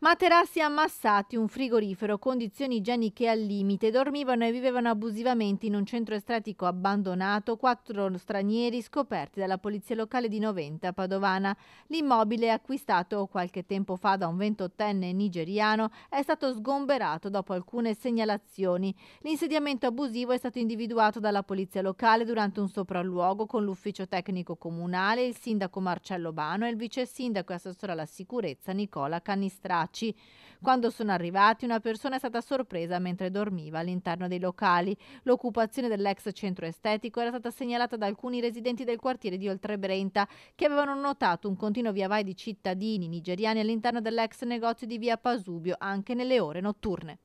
Materassi ammassati, un frigorifero, condizioni igieniche al limite. Dormivano e vivevano abusivamente in un centro estratico abbandonato quattro stranieri scoperti dalla polizia locale di Noventa, Padovana. L'immobile acquistato qualche tempo fa da un ventottenne nigeriano è stato sgomberato dopo alcune segnalazioni. L'insediamento abusivo è stato individuato dalla polizia locale durante un sopralluogo con l'ufficio tecnico comunale, il sindaco Marcello Bano e il vice sindaco e assessore alla sicurezza Nicola Canistrato seguaci. Quando sono arrivati, una persona è stata sorpresa mentre dormiva all'interno dei locali. L'occupazione dell'ex centro estetico era stata segnalata da alcuni residenti del quartiere di Oltrebrenta che avevano notato un continuo via vai di cittadini nigeriani all'interno dell'ex negozio di via Pasubio anche nelle ore notturne.